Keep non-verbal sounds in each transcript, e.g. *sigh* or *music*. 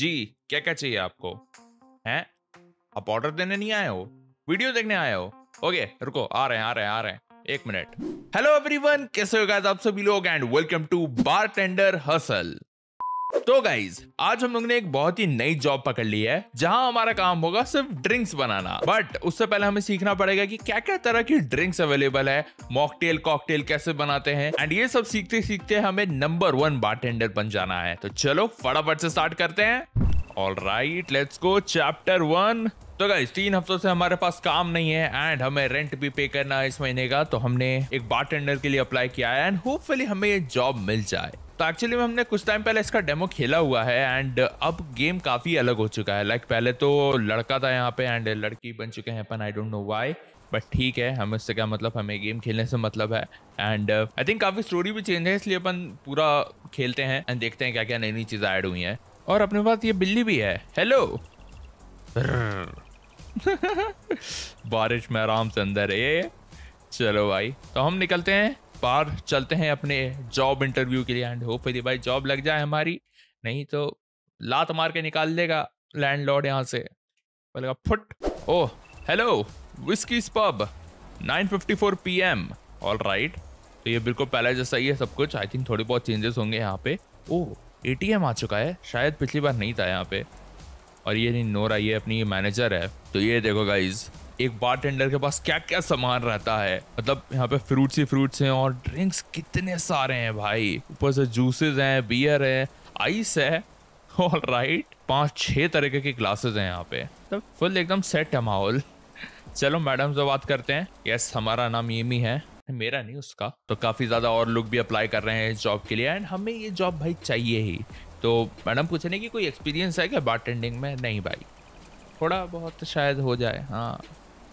जी क्या क्या चाहिए आपको हैं आप ऑर्डर देने नहीं आए हो वीडियो देखने आए हो ओके रुको आ रहे हैं आ रहे हैं आ रहे हैं एक मिनट हेलो एवरीवन कैसे हो गाइस आप सभी लोग and welcome to bartender hustle तो गाइज आज हम लोग ने एक बहुत ही नई जॉब पकड़ ली है जहां हमारा काम होगा सिर्फ ड्रिंक्स बनाना बट उससे पहले हमें सीखना पड़ेगा कि क्या क्या तरह की ड्रिंक्स अवेलेबल है मॉकटेल कॉकटेल कैसे बनाते हैं एंड ये सब सीखते सीखते हमें नंबर वन बार बन जाना है तो चलो फटाफट से स्टार्ट करते हैं all right let's go chapter one तो गाइज तीन हफ्तों से हमारे पास काम नहीं है एंड हमें रेंट भी पे करना है इस महीने का तो हमने एक बार के लिए अप्लाई किया है एंड होपफुली हमें ये जॉब मिल जाए तो एक्चुअली में हमने कुछ टाइम पहले इसका डेमो खेला हुआ है एंड uh, अब गेम काफ़ी अलग हो चुका है लाइक like पहले तो लड़का था यहाँ पे एंड लड़की बन चुके हैं अपन I don't know why but ठीक है हमें इससे क्या मतलब हमें गेम खेलने से मतलब है एंड आई थिंक काफ़ी स्टोरी भी चेंज है इसलिए अपन पूरा खेलते हैं एंड देखते हैं क्या क्या नई नई चीज़ें ऐड हुई हैं और अपने पास ये बिल्ली भी है हेलो *laughs* बारिश में आराम से अंदर है चलो भाई तो हम निकलते हैं बार चलते हैं अपने जॉब इंटरव्यू के लिए एंड होप यदि भाई जॉब लग जाए हमारी नहीं तो लात मार के निकाल देगा लैंड लॉर्ड यहाँ से बोलेगा फुट oh hello whisky pub 9:54 PM all right तो ये बिल्कुल पहले जैसा ही है सब कुछ आई थिंक थोड़े बहुत चेंजेस होंगे यहाँ पे ओह एटीएम आ चुका है शायद पिछली बार नहीं था यहाँ पे और ये नहीं नोरा ये अपनी ये मैनेजर है तो ये देखो गाइज एक बार टेंडर के पास क्या क्या सामान रहता है मतलब यहाँ पे फ्रूट्स ही फ्रूट्स हैं और ड्रिंक्स कितने सारे हैं भाई ऊपर से जूसेस हैं बियर है आइस है ऑल राइट पाँच छः तरीके के ग्लासेस हैं यहाँ पे तो मतलब फुल एकदम सेट है माहौल *laughs* चलो मैडम से बात करते हैं यस हमारा नाम येमी है मेरा नहीं उसका तो काफ़ी ज़्यादा और लोग भी अप्लाई कर रहे हैं इस जॉब के लिए एंड हमें ये जॉब भाई चाहिए ही तो मैडम पूछ रहे कि कोई एक्सपीरियंस है क्या बारटेंडिंग में नहीं भाई थोड़ा बहुत शायद हो जाए हाँ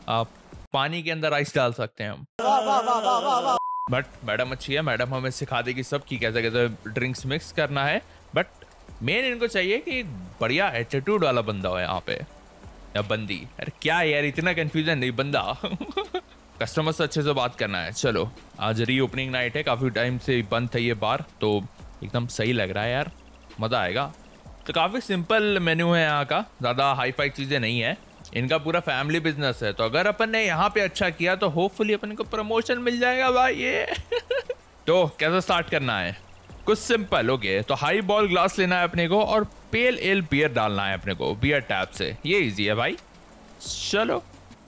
आप पानी के अंदर आइस डाल सकते हैं हम बट मैडम अच्छी है मैडम हमें सिखा देगी सब की कैसे कैसे ड्रिंक्स मिक्स करना है बट मेन इनको चाहिए कि बढ़िया एटीट्यूड वाला बंदा हो यहाँ पे या बंदी अरे क्या यार इतना कंफ्यूजन नहीं बंदा *laughs* कस्टमर से अच्छे से बात करना है चलो आज री ओपनिंग नाइट है काफ़ी टाइम से बंद था ये बार तो एकदम सही लग रहा है यार मज़ा आएगा तो काफ़ी सिंपल मेन्यू है यहाँ का ज़्यादा हाई फाई चीज़ें नहीं है इनका पूरा फैमिली बिजनेस है तो अगर अपन ने यहाँ पे अच्छा किया तो होपफुली अपन को प्रमोशन मिल जाएगा भाई ये *laughs* तो कैसे स्टार्ट करना है कुछ सिंपल ओके तो हाई बॉल ग्लास लेना है अपने को और पेल एल बियर डालना है अपने को बियर टैप से ये इजी है भाई चलो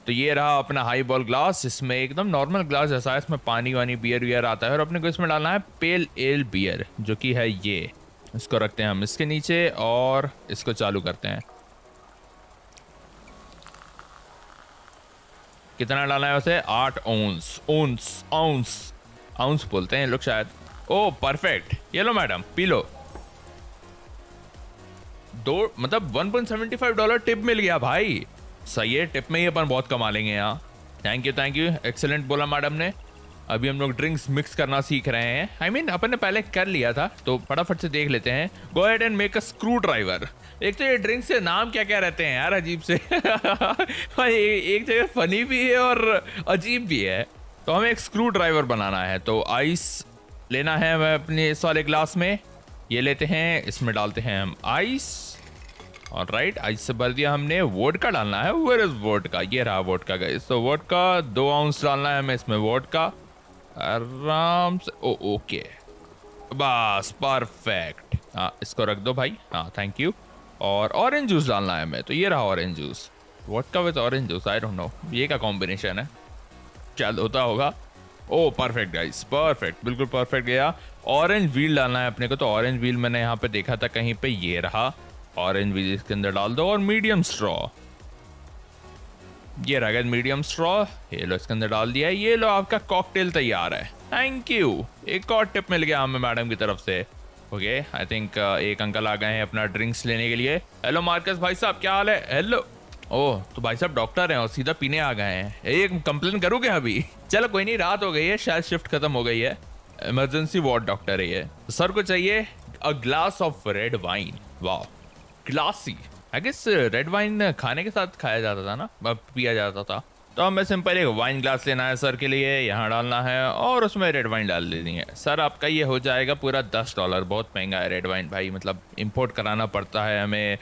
तो ये रहा अपना हाई बॉल ग्लास इसमें एकदम नॉर्मल ग्लास जैसा है इसमें पानी वानी बियर वियर आता है और अपने को इसमें डालना है पेल एल बियर जो कि है ये इसको रखते हैं हम इसके नीचे और इसको चालू करते हैं कितना डालना है उसे आठ ओंस ओंस ओंस ओंस बोलते हैं लोग शायद ओ परफेक्ट ये लो मैडम पी लो दो मतलब 1.75 डॉलर टिप मिल गया भाई सही है टिप में ही अपन बहुत कमा लेंगे यहाँ thank you thank you excellent बोला मैडम ने अभी हम लोग ड्रिंक्स मिक्स करना सीख रहे हैं आई I मीन mean, अपन ने पहले कर लिया था तो फटाफट से देख लेते हैं go ahead and make a screwdriver एक तो ये ड्रिंक्स के नाम क्या क्या रहते हैं यार अजीब से *laughs* एक जगह फनी भी है और अजीब भी है तो हमें एक स्क्रू ड्राइवर बनाना है तो आइस लेना है हमें अपने इस वाले ग्लास में ये लेते हैं इसमें डालते हैं हम आइस और राइट आज से भर दिया हमने वोट का डालना है वेर इज वोट का ये रहा वोट का गई तो वोट का दो आउंस डालना है हमें इसमें वोट का आराम से ओ ओके बस परफेक्ट हाँ इसको रख दो भाई हाँ थैंक यू और ऑरेंज जूस डालना है हमें तो ये रहा orange juice vodka with orange juice I don't know ये का कॉम्बिनेशन है चल होता होगा ओ परफेक्ट गाइस परफेक्ट बिल्कुल परफेक्ट गया ऑरेंज व्हील डालना है अपने को तो ऑरेंज व्हील मैंने यहाँ पे देखा था कहीं पे ये रहा ऑरेंज भी इसके अंदर डाल दो और मीडियम स्ट्रॉ ये रहा मीडियम स्ट्रॉ ये लो इसके अंदर डाल दिया ये लो आपका कॉकटेल तैयार है थैंक यू एक और टिप मिल गया हमें मैडम की तरफ से ओके आई थिंक एक अंकल आ गए हैं अपना ड्रिंक्स लेने के लिए हेलो मार्कस भाई साहब क्या हाल है हेलो ओह तो भाई साहब डॉक्टर हैं और सीधा पीने आ गए हैं एक कंप्लेन करोगे अभी चलो कोई नहीं रात हो गई है शायद शिफ्ट खत्म हो गई है इमरजेंसी वार्ड डॉक्टर है ये सर को चाहिए a glass of red wine वाह ग्लासी आई गेस रेड वाइन खाने के साथ खाया जाता था ना पिया जाता था तो हमें सिंपल एक वाइन ग्लास लेना है सर के लिए यहाँ डालना है और उसमें रेड वाइन डाल देनी है सर आपका ये हो जाएगा पूरा दस डॉलर बहुत महंगा है रेड वाइन भाई मतलब इम्पोर्ट कराना पड़ता है हमें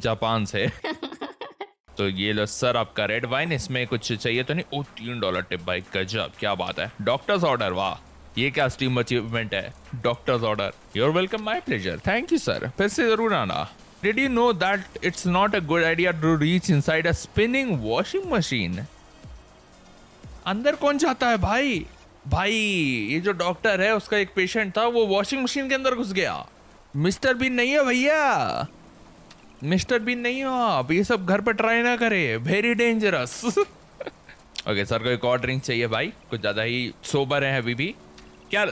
जापान से *laughs* तो ये लो सर आपका रेड वाइन इसमें कुछ चाहिए तो नहीं ओ तीन डॉलर टिप भाई गजब क्या बात है डॉक्टर्स ऑर्डर वाह ये क्या स्टीम अचीवमेंट है doctor's order you're welcome my pleasure thank you sir फिर से जरूर आना Did you know that it's not a good idea to reach inside a spinning washing machine? अंदर कौन जाता है भाई भाई ये जो डॉक्टर है उसका एक पेशेंट था वो वॉशिंग मशीन के अंदर घुस गया मिस्टर बीन नहीं है भैया मिस्टर बीन नहीं हो आप ये सब घर पर ट्राई ना करें वेरी डेंजरस ओके सर को एक और ड्रिंक चाहिए भाई कुछ ज़्यादा ही सोबर है अभी भी क्या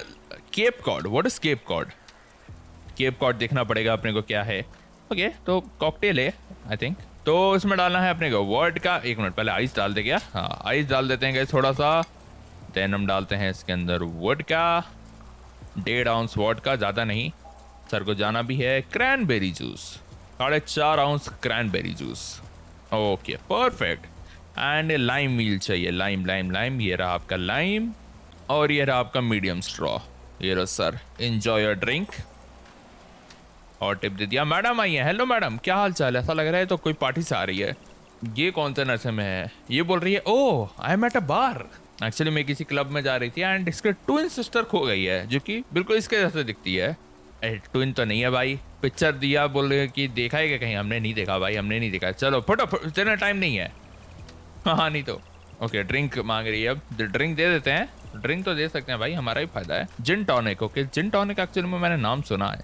Cape Cod what is Cape Cod Cape Cod देखना पड़ेगा अपने को क्या है ओके तो कॉकटेल है आई थिंक तो इसमें डालना है अपने वर्ड का एक मिनट पहले आइस डाल दे क्या हाँ आइस डाल देते हैं गए थोड़ा सा देन हम डालते हैं इसके अंदर वर्ड का डेढ़ आउंस वर्ड का ज़्यादा नहीं सर को जाना भी है क्रैनबेरी जूस साढ़े चार ounce cranberry juice okay perfect and lime wheel चाहिए लाइम लाइम लाइम ये रहा आपका लाइम और ये रहा आपका मीडियम स्ट्रॉ ये रहा सर इन्जॉय योर ड्रिंक और टिप दे दिया मैडम आई है हेलो मैडम क्या हाल चाल है ऐसा लग रहा है तो कोई पार्टी से आ रही है ये कौन सा नशे में है ये बोल रही है oh I am at a bar actually मैं किसी क्लब में जा रही थी एंड इसके ट्विन सिस्टर खो गई है जो कि बिल्कुल इसके जैसे दिखती है ट्विन तो नहीं है भाई पिक्चर दिया बोल रहे कि देखा है क्या कहीं हमने नहीं देखा भाई हमने नहीं देखा चलो फटो इतना टाइम नहीं है हाँ हाँ नहीं तो ओके ड्रिंक मांग रही है अब ड्रिंक दे देते हैं ड्रिंक तो दे सकते हैं भाई हमारा ही फायदा है gin tonic okay gin tonic actually में मैंने नाम सुना है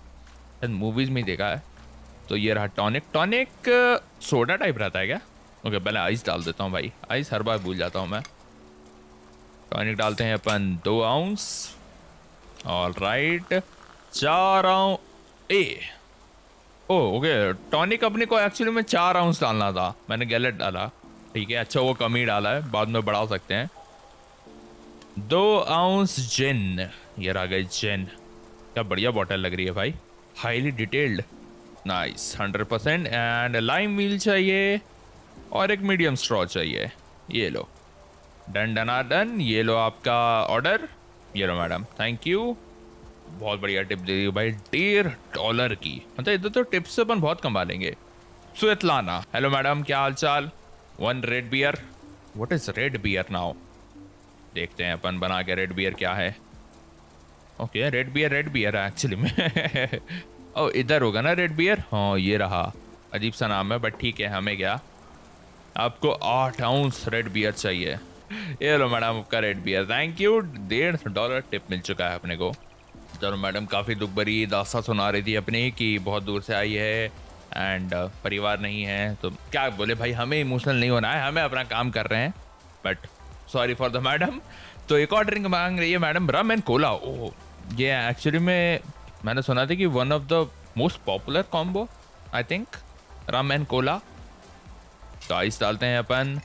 शायद मूवीज में देखा है तो ये रहा टॉनिक टॉनिक सोडा टाइप रहता है क्या ओके पहले आइस डाल देता हूँ भाई आइस हर बार भूल जाता हूँ मैं टॉनिक डालते हैं अपन दो आउंस और राइट चार आउं ए ओ ओके टॉनिक अपने को एक्चुअली में चार आउंस डालना था मैंने गैलेट डाला ठीक है अच्छा वो कम ही डाला है बाद में बढ़ा सकते हैं दो आउंस जिन ये रहा गए जिन क्या बढ़िया बॉटल लग रही है भाई highly detailed nice hundred percent and lime wheel चाहिए और एक मीडियम स्ट्रॉ चाहिए ये लो डन डना डन ये लो आपका ऑर्डर ये लो मैडम थैंक यू बहुत बढ़िया टिप दे दी भाई डेढ़ डॉलर की मतलब इधर तो टिप्स से अपन बहुत कमा लेंगे सुतलाना हेलो मैडम क्या हाल चाल one red beer what is red beer now देखते हैं अपन बना के रेड बियर क्या है okay red beer red beer है एक्चुअली में ओ इधर होगा ना रेड बियर हाँ ये रहा अजीब सा नाम है बट ठीक है हमें क्या आपको आठ आउंस रेड बियर चाहिए ये लो मैडम आपका रेड बियर थैंक यू डेढ़ डॉलर टिप मिल चुका है अपने को चलो मैडम काफ़ी दुख भरी दास्ता सुना रही थी अपनी कि बहुत दूर से आई है एंड uh, परिवार नहीं है तो क्या बोले भाई हमें इमोशनल नहीं होना है हमें अपना काम कर रहे हैं but sorry for the madam तो एक और ड्रिंक मांग रही है madam rum and cola oh ये एक्चुअली में मैंने सुना था कि one of the most popular combo I think rum and cola तो आइस डालते हैं अपन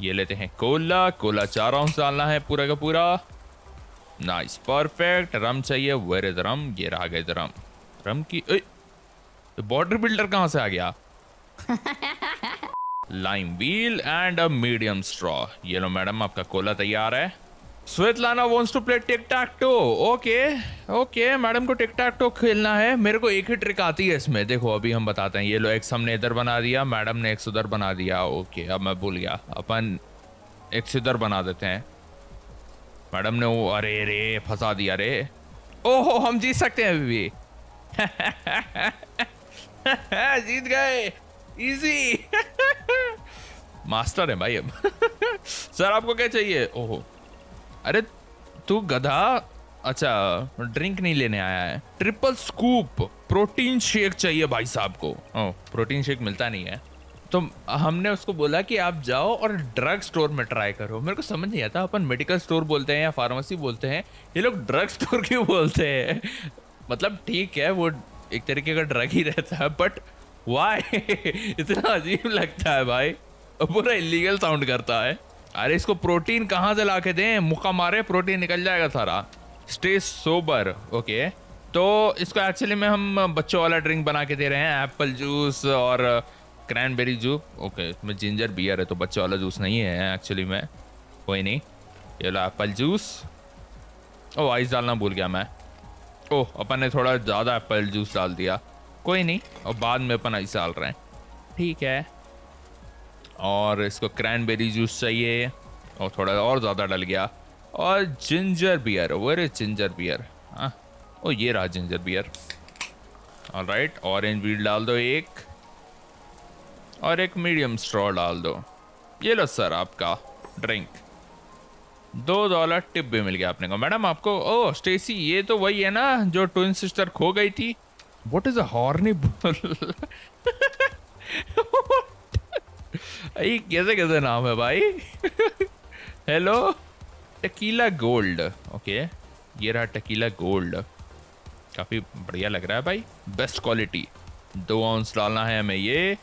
ये लेते हैं कोला कोला चार आउंस डालना है पूरा का पूरा नाइस परफेक्ट रम चाहिए वेर इज रम ये रहा गए रम रम की तो बॉर्डर बिल्डर कहाँ से आ गया lime wheel and a medium straw ये लो मैडम आपका कोला तैयार है Svetlana wants to play tic tac toe okay okay madam को टिक टाक टो खेलना है मेरे को एक ही ट्रिक आती है इसमें देखो अभी हम बताते हैं ये लो एक्स हमने इधर बना दिया मैडम ने एक्स उधर बना दिया ओके अब मैं भूल गया अपन एक्स इधर बना देते हैं मैडम ने वो अरे रे फंसा दिया रे ओहो हम जीत सकते हैं अभी भी *laughs* जीत गए इजी *laughs* मास्टर है भाई अब *laughs* सर आपको क्या चाहिए ओहो अरे तू गधा अच्छा ड्रिंक नहीं लेने आया है ट्रिपल स्कूप प्रोटीन शेक चाहिए भाई साहब को ओ, प्रोटीन शेक मिलता नहीं है तो हमने उसको बोला कि आप जाओ और ड्रग स्टोर में ट्राई करो मेरे को समझ नहीं आता अपन मेडिकल स्टोर बोलते हैं या फार्मेसी बोलते हैं ये लोग ड्रग स्टोर *laughs* क्यों बोलते हैं मतलब ठीक है वो एक तरीके का ड्रग ही रहता है बट वाई *laughs* इतना अजीब लगता है भाई पूरा इलीगल साउंड करता है अरे इसको प्रोटीन कहाँ से ला के दें मुक्का मारे प्रोटीन निकल जाएगा सारा स्टे सोबर ओके तो इसको एक्चुअली में हम बच्चों वाला ड्रिंक बना के दे रहे हैं एप्पल जूस और क्रैनबेरी जूस ओके इसमें जिंजर बियर है तो बच्चों वाला जूस नहीं है एक्चुअली में कोई नहीं ये लो एप्पल जूस ओ आइस डालना भूल गया मैं ओह oh, अपन ने थोड़ा ज़्यादा एप्पल जूस डाल दिया कोई नहीं और बाद में अपन आइस डाल रहे हैं ठीक है और इसको क्रैनबेरी जूस चाहिए और थोड़ा और ज़्यादा डल गया और ginger beer where is ginger beer हाँ ओ ये रहा जिंजर बियर और राइट ऑरेंज बीट डाल दो एक और एक मीडियम स्ट्रॉ डाल दो ये लो सर आपका ड्रिंक दो डॉलर टिप भी मिल गया आपने को मैडम आपको ओ स्टेसी ये तो वही है ना जो ट्विन सिस्टर खो गई थी what is a horny bull भाई कैसे कैसे नाम है भाई हेलो टकीला गोल्ड ओके ये रहा टकीला गोल्ड काफ़ी बढ़िया लग रहा है भाई बेस्ट क्वालिटी दो आउंस डालना है हमें ये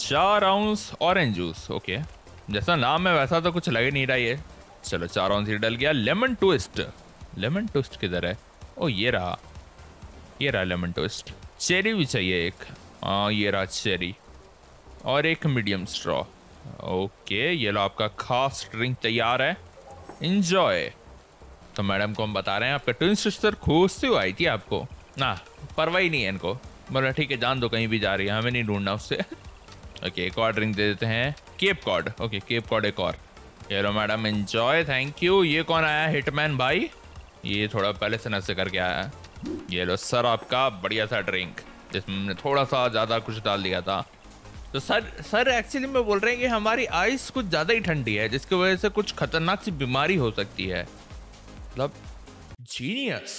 चार आउंस ऑरेंज जूस ओके जैसा नाम है वैसा तो कुछ लग ही नहीं रहा ये चलो चार आउंस ये डल गया लेमन ट्विस्ट लेमन ट्विस्ट किधर है ओ ये रहा ये रहा लेमन ट्विस्ट चेरी भी चाहिए एक हाँ ये रहा चेरी और एक मीडियम स्ट्रॉ ओके ये लो आपका खास ड्रिंक तैयार है इंजॉय तो मैडम को हम बता रहे हैं आपका ट्विन सिस्टर खोजते हुए आई थी आपको ना परवाही नहीं है इनको बोला ठीक है जान दो कहीं भी जा रही है हमें नहीं ढूंढना उससे ओके एक और ड्रिंक दे देते हैं Cape Cod okay Cape Cod एक और ये लो मैडम इंजॉय थैंक यू ये कौन आया हिटमैन भाई ये थोड़ा पहले से नशे करके आया है ये लो सर आपका बढ़िया सा ड्रिंक जिसमें थोड़ा सा ज़्यादा कुछ डाल दिया था तो सर सर एक्चुअली में बोल रहे हैं कि हमारी आइस कुछ ज़्यादा ही ठंडी है जिसकी वजह से कुछ खतरनाक सी बीमारी हो सकती है मतलब जीनियस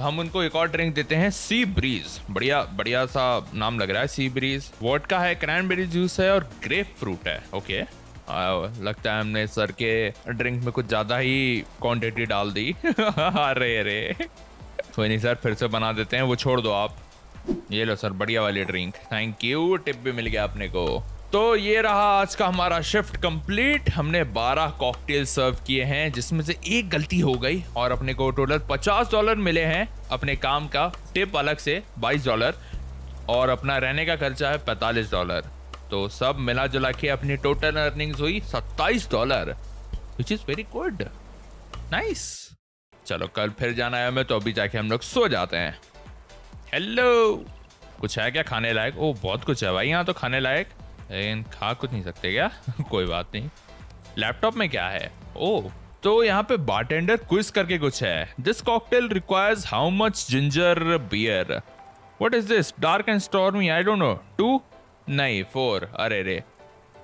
हम उनको एक और ड्रिंक देते हैं सी ब्रीज बढ़िया बढ़िया सा नाम लग रहा है सी ब्रीज वोट का है क्रैनबेरी जूस है और ग्रेप फ्रूट है ओके आ, लगता है हमने सर के ड्रिंक में कुछ ज़्यादा ही क्वांटिटी डाल दी *laughs* अरे अरे कोई नहीं सर फिर से बना देते हैं वो छोड़ दो आप ये लो सर बढ़िया वाली ड्रिंक थैंक यू टिप भी मिल गया आपने को तो ये रहा आज का हमारा शिफ्ट कंप्लीट हमने 12 कॉकटेल सर्व किए हैं जिसमें से एक गलती हो गई और अपने को टोटल 50 डॉलर मिले हैं अपने काम का टिप अलग से 22 डॉलर और अपना रहने का खर्चा है 45 डॉलर तो सब मिला जुला के अपनी टोटल अर्निंग्स हुई 27 dollar which is very good nice चलो कल फिर जाना है हमें तो अभी जाके हम लोग सो जाते हैं हेलो कुछ है क्या खाने लायक ओ बहुत कुछ है भाई यहाँ तो खाने लायक लेकिन खा कुछ नहीं सकते क्या *laughs* कोई बात नहीं लैपटॉप में क्या है ओ तो यहाँ पे बार क्विज करके कुछ है this cocktail requires how much ginger beer what is this dark and stormy I don't know two नहीं फोर अरे रे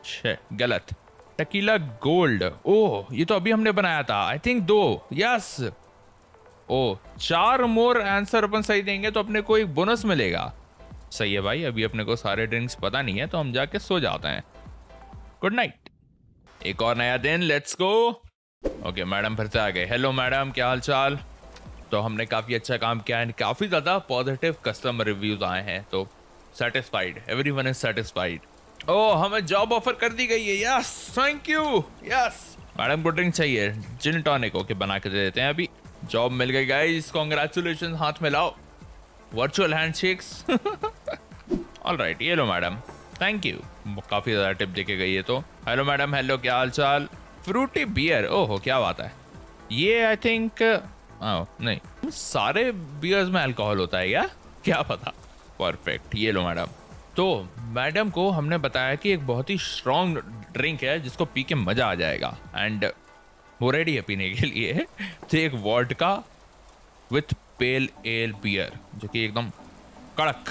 छः गलत टकीला गोल्ड ओह ये तो अभी हमने बनाया था आई थिंक दो यस ओ चार मोर आंसर अपन सही देंगे तो अपने को एक बोनस मिलेगा सही है भाई अभी अपने को सारे ड्रिंक्स पता नहीं है तो हम जाके सो जाते हैं गुड नाइट एक और नया दिन लेट्स गो ओके मैडम फिर से आ गए हेलो मैडम क्या हाल चाल तो हमने काफ़ी अच्छा काम किया एंड काफ़ी ज़्यादा पॉजिटिव कस्टमर रिव्यूज़ आए हैं तो satisfied everyone is satisfied oh हमें जॉब ऑफर कर दी गई है yes thank you yes madam को ड्रिंक चाहिए जिन टॉनिक ओके बना के दे देते हैं अभी जॉब मिल गई गाइस कॉन्ग्रेचुलेशन हाथ में लाओ वर्चुअल शेक्स ऑल राइट ये लो मैडम थैंक यू काफ़ी ज़्यादा टिप देके गई है तो हेलो मैडम हेलो क्या हाल चाल फ्रूटी बियर ओहो क्या बात है ये आई थिंक नहीं सारे बियर्स में अल्कोहल होता है या क्या पता परफेक्ट ये लो मैडम तो मैडम को हमने बताया कि एक बहुत ही स्ट्रॉन्ग ड्रिंक है जिसको पी के मज़ा आ जाएगा एंड वो रेडी है पीने के लिए तो एक का विथ पेल एल बियर जो कि एकदम कड़क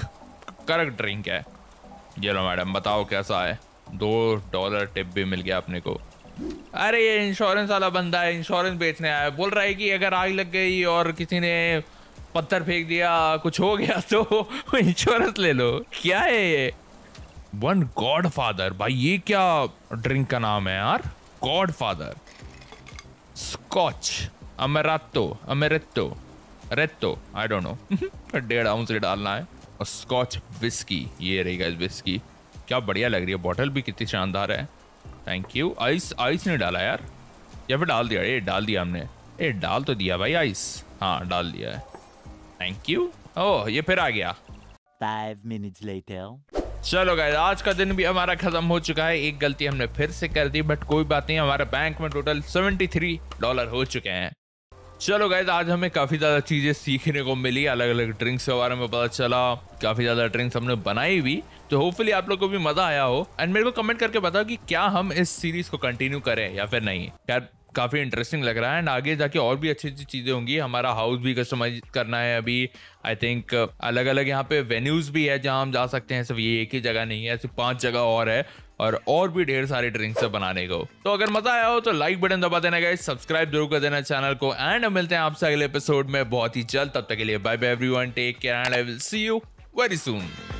कड़क ड्रिंक है ये लो मैडम बताओ कैसा है दो डॉलर टिप भी मिल गया अपने को अरे ये इंश्योरेंस वाला बंदा है इंश्योरेंस बेचने आया है बोल रहा है कि अगर आग लग गई और किसी ने पत्थर फेंक दिया कुछ हो गया तो इंश्योरेंस ले लो क्या है ये वन गॉड फादर भाई ये क्या ड्रिंक का नाम है यार godfather scotch amaretto amaretto रेटो आई डोंट नो डेढ़ आउंस डालना है और स्कॉच विस्की ये रहेगा इस विस्की क्या बढ़िया लग रही है बॉटल भी कितनी शानदार है थैंक यू आइस आइस नहीं डाला यार या फिर डाल दिया ये डाल दिया हमने ए डाल तो दिया भाई आइस हाँ डाल दिया है थैंक यू ओह ये फिर आ गया फाइव मिनट्स later. चलो गाइज आज का दिन भी हमारा खत्म हो चुका है एक गलती हमने फिर से कर दी बट कोई बात नहीं हमारे बैंक में टोटल 73 डॉलर हो चुके हैं चलो गाइज आज हमें काफ़ी ज़्यादा चीज़ें सीखने को मिली अलग अलग ड्रिंक्स के बारे में पता चला काफ़ी ज़्यादा ड्रिंक्स हमने बनाई भी तो होपफुली आप लोग को भी मज़ा आया हो एंड मेरे को कमेंट करके बताओ कि क्या हम इस सीरीज़ को कंटिन्यू करें या फिर नहीं खैर काफ़ी इंटरेस्टिंग लग रहा है एंड आगे जाके और भी अच्छी अच्छी चीज़ें होंगी हमारा हाउस भी कस्टमाइज करना है अभी आई थिंक अलग अलग यहाँ पे वेन्यूज़ भी है जहाँ हम जा सकते हैं सब ये एक ही जगह नहीं है सिर्फ पांच जगह और है और और भी ढेर सारे ड्रिंक्स बनाने को तो अगर मजा आया हो तो लाइक बटन दबा देना गए सब्सक्राइब जरूर कर देना चैनल को एंड मिलते हैं आपसे अगले एपिसोड में बहुत ही जल्द तब तक के लिए bye bye everyone take care and I will see you very soon